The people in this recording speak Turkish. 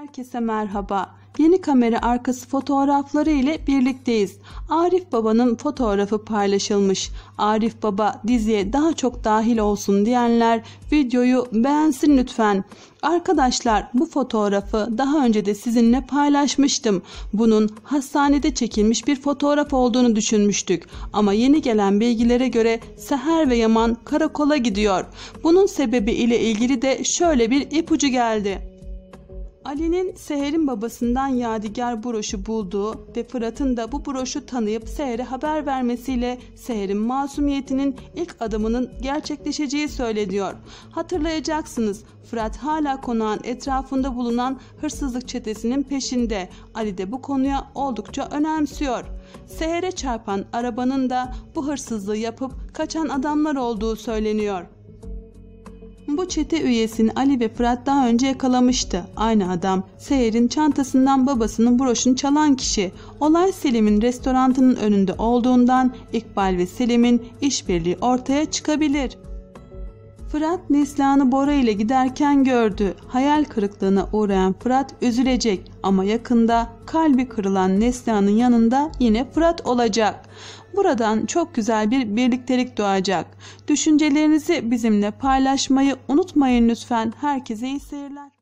Herkese merhaba. Yeni kamera arkası fotoğrafları ile birlikteyiz. Arif Baba'nın fotoğrafı paylaşılmış. Arif Baba diziye daha çok dahil olsun diyenler videoyu beğensin lütfen. Arkadaşlar bu fotoğrafı daha önce de sizinle paylaşmıştım. Bunun hastanede çekilmiş bir fotoğraf olduğunu düşünmüştük. Ama yeni gelen bilgilere göre Seher ve Yaman karakola gidiyor. Bunun sebebi ile ilgili de şöyle bir ipucu geldi. Ali'nin Seher'in babasından yadigar broşu bulduğu ve Fırat'ın da bu broşu tanıyıp Seher'e haber vermesiyle Seher'in masumiyetinin ilk adımının gerçekleşeceği söyleniyor. Hatırlayacaksınız Fırat hala konağın etrafında bulunan hırsızlık çetesinin peşinde. Ali de bu konuya oldukça önemsiyor. Seher'e çarpan arabanın da bu hırsızlığı yapıp kaçan adamlar olduğu söyleniyor. Bu çete üyesini Ali ve Fırat daha önce yakalamıştı. Aynı adam. Seher'in çantasından babasının broşunu çalan kişi. Olay Selim'in restorantının önünde olduğundan İkbal ve Selim'in işbirliği ortaya çıkabilir. Fırat Neslihan'ı Bora ile giderken gördü. Hayal kırıklığına uğrayan Fırat üzülecek ama yakında kalbi kırılan Neslihan'ın yanında yine Fırat olacak. Buradan çok güzel bir birliktelik doğacak. Düşüncelerinizi bizimle paylaşmayı unutmayın lütfen. Herkese iyi seyirler.